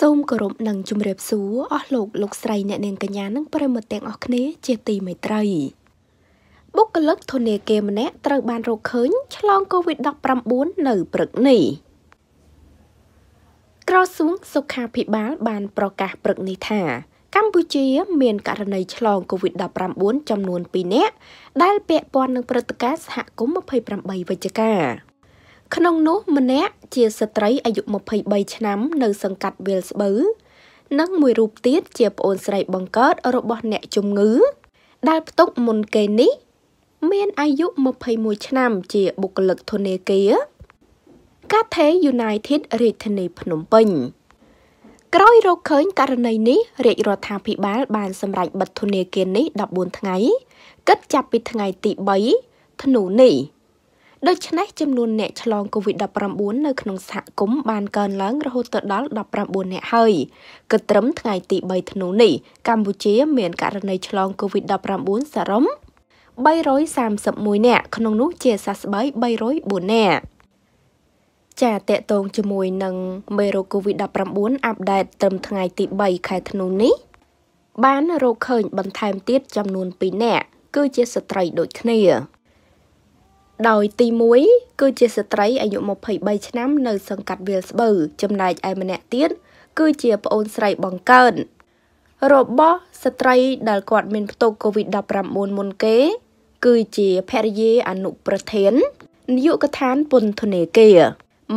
សូមគោរពនិងជម្រាបសួរអស់លោកលោកស្រីអ្នកនាងកញ្ញានិងប្រិមត្តទាំងអស់គ្នា ជាទីមេត្រីបុគ្គលិកធនាគារម្នាក់ត្រូវបានរកឃើញឆ្លង COVID-19 នៅព្រឹកនេះក្រសួងសុខាភិបាលបានប្រកាសព្រឹកនេះថា កម្ពុជាមានករណីឆ្លង COVID-19 ចំនួន2នាក់ដែលពាក់ព័ន្ធនឹងព្រឹត្តិការណ៍សហគមន៍28វិច្ឆិកាក្នុងនោះម្នាក់ជាស្ត្រីអាយុ23ឆ្នាំ នៅសង្កាត់វាលស្បូវនិងមួយរូបទៀតជាប្អូនស្រីបង្កើតរបស់អ្នកជំងឺដែលផ្ទុកមុនគេនេះមានអាយុ21ឆ្នាំជាបុគ្គលិកធនាគារ Cathay United រាជធានីភ្នំពេញ ក្រោយរកឃើញ ករណីនេះរាជរដ្ឋាភិបាល បាន សម្រេចបិទធនាគារនេះ14ថ្ងៃគិតចាប់ពីថ្ងៃទី3ធ្នូនេះ។ដូច្នេះចំនួនអ្នកឆ្លង COVID-19 នៅក្នុងសហគមន៍បានកើនឡើងរហូតទៅដល់19អ្នកហើយគិតត្រឹមថ្ងៃ ទី3ធ្នូនេះកម្ពុជាមានករណីឆ្លង COVID-19 សរុប331អ្នកក្នុងនោះជាសះស្បើយ304អ្នកចាតកតងជាមួយនឹងមេរោគ COVID-19 អាប់ដេតត្រឹមថ្ងៃ ទី3ខែធ្នូនេះបានរកឃើញបន្ថែមទៀតចំនួន2នាក់គឺជាស្ត្រីដូចគ្នាដោយទី1គឺជាស្ត្រីអាយុ23ឆ្នាំ នៅសង្កាត់វាលស្បូវចំណែកឯម្នាក់ទៀតគឺជាប្អូនស្រីបង្កើនរបស់ស្ត្រីដែលគាត់មានផ្ទុក COVID-19 មុនគេគឺជាភរិយាអនុប្រធាននាយកដ្ឋានពន្ធនាគារ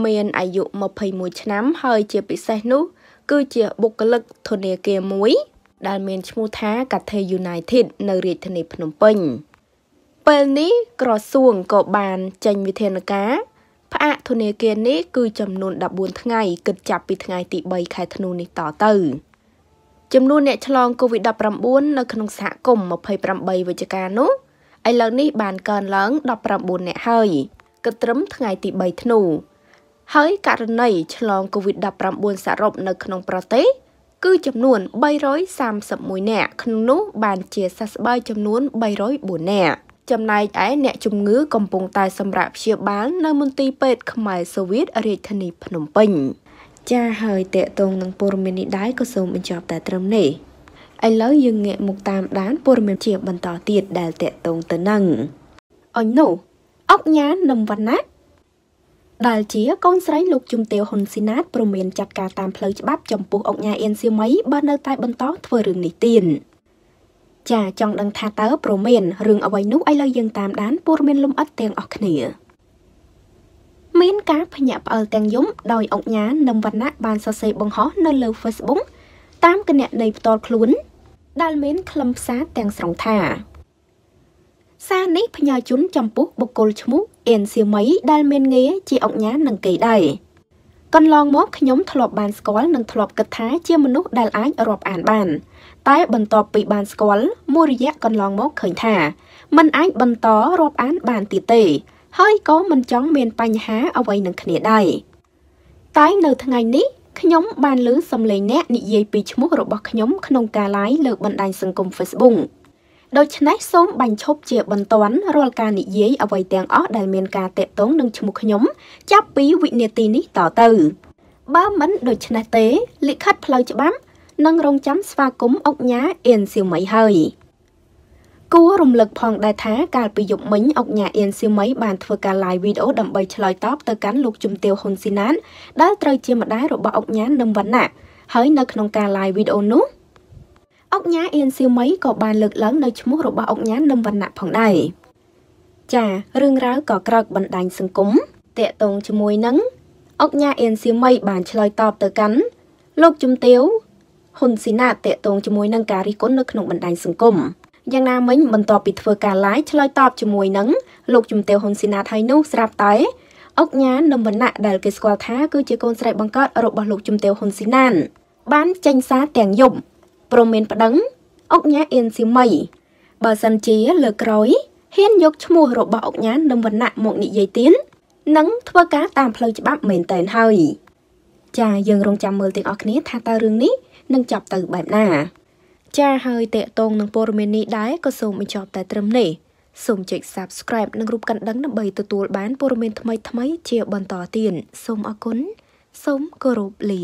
មានអាយុ21ឆ្នាំ ហើយជាពិសេសនោះគឺជាបុគ្គលិកធនាគារមួយ ដែលមានឈ្មោះថា Cathay United នៅរាជធានីភ្នំពេញពេលនេះក្រសួងក៏បានចេញវិធានការ ផ្អាកធនាគារនេះគឺ ចំនួន14ថ្ងៃគិតចាប់ពីថ្ងៃទី3ខែធ្នូនេះតទៅ ចំនួនអ្នកឆ្លង COVID-19 នៅក្នុងសហគមន៍28វិជ្ជការនោះឥឡូវនេះបានកើនឡើង19អ្នកហើយគិតត្រឹមថ្ងៃទី3ធ្នូហើយករណីឆ្លង COVID-19 សរុបនៅក្នុងប្រទេស គឺចំនួន331អ្នកក្នុងនោះបានជាសះស្បើយចំនួន304អ្នកចំណែកឯអ្នកជំងឺកំពុងតែសម្រាប់ព្យាបាលនៅមន្ទីរពេទ្យខ្មែរសូវៀតរាជធានីភ្នំពេញ ចាហើយតេតងនឹងព័ត៌មាននេះដែរក៏សូមបញ្ចប់តែត្រឹមនេះឥឡូវយើងងាកមកតាមដានព័ត៌មានជាបន្តទៀតដែលតេតងទៅនឹងអញនោះអុកញ៉ាននឹងវណ្ណាដែលជាកូនស្រីលោកជំទាវហ៊ុនស៊ីណាតព្រមមានចាត់ការតាមផ្លូវច្បាប់ចំពោះអុកញ៉ាអៀនសៀមៃបើនៅតែបន្តធ្វើរឿងនេះទៀតចាចង់ដឹងថាតើប្រមានរឿងអ្វីនោះឥឡូវយើងតាមដានព័ត៌មានលំអិតទាំងអស់គ្នា មានការភញាក់ផ្អើលទាំងយំដោយអង្គញានឹមវណ្ណៈបានសរសេរបង្ហោះនៅលើ Facebook តាមគណនីផ្ទាល់ខ្លួនដែលមាន ខ្លឹមសារទាំងស្រុងថាសារនេះផ្ញើជូនចំពោះបុគ្គលឈ្មោះអៀនសៀមីដែលមានងារជាអង្គញានឹងគេដែរកន្លងមកខ្ញុំធ្លាប់បានស្គាល់និងធ្លាប់គិតថាជាមនុស្សដែលអាចរាប់អានបាន តែ បន្ទាប់ពីបានស្គាល់មួយរយៈកន្លងមកឃើញថាมันអាចបន្តរាប់អានបានទៀតទេ ហើយក៏មិនចង់មានបញ្ហាអ្វីនឹងគ្នាដែរតែនៅថ្ងៃនេះខ្ញុំបានលើសំឡេងអ្នកនិយាយពីឈ្មោះរបស់ខ្ញុំ ក្នុងការ live លើបណ្ដាញសង្គម Facebook ដូច្នេះសូមបញ្ឈប់ជាបន្ទាន់រាល់ការនិយាយអ្វីទាំងអស់ដែលមានការតាក់ទងនឹងឈ្មោះខ្ញុំ ចាប់ពីវិនាទីនេះតទៅបើមិនដូច្នេះទេលិខិតផ្លូវច្បាប់នឹងរងចាំស្វាគមន៍អុកញ៉ាអៀនសៀវមីហើយគួររំលឹកផងដែរថាកាលពីយប់មិញអុកញ៉ាអៀនសៀវមីបានធ្វើការ live video ដើម្បីឆ្លើយតបទៅកាន់លោកជំទាវហ៊ុនស៊ីណានដែលត្រូវជាម្ដាយរបស់អុកញ៉ានឹមវណ្ណៈហើយនៅក្នុងការ live video នោះអង្គញាអៀនសៀវមីក៏បានលើកឡើងនៅឈ្មោះរបស់អង្គញានឹមវណ្ណៈផងដែរចារឿងរ៉ាវក៏ក្រោកបណ្ដាញសង្គមតាកតងជាមួយនឹងអង្គញាអៀនសៀវមី បានឆ្លើយតបទៅកាន់លោកជំទាវហ៊ុនស៊ីណាតតាកតងជាមួយនឹងការរិះគន់នៅក្នុងបណ្ដាញសង្គមយ៉ាងណាមិញបន្ទាប់ពីធ្វើការ live ឆ្លើយតបជាមួយនឹងលោកជំទាវហ៊ុនស៊ីណាតហើយនោះស្រាប់តែអង្គញានឹមវណ្ណៈដែលគេស្គាល់ថាគឺជាកូនស្រីបង្កើតរបស់លោកជំទាវហ៊ុនស៊ីណានបានចេញសារទាំងយប់ព្រមមានប្តឹងអុកញ៉ាអៀនស៊ីមី បើសិនជា លើក្រោយហ៊ានយកឈ្មោះរបស់អុកញ៉ានឹមវណ្ណៈមកនិយាយទៀតនឹងធ្វើការតាមផ្លូវច្បាប់មែនតែនហើយចាយើងរងចាំមើលទាំងអស់គ្នាថាតើរឿងនេះនឹងចប់ទៅបែបណា ចា ហើយតេតងនឹងព័ត៌មាននេះដែរក៏សូមបញ្ចប់តែត្រឹមនេះសូមចុច Subscribe និងរូបកណ្ដឹងដើម្បីទទួលបានព័ត៌មានថ្មីៗជាបន្តទៀតសូមអរគុណសូមគោរពលា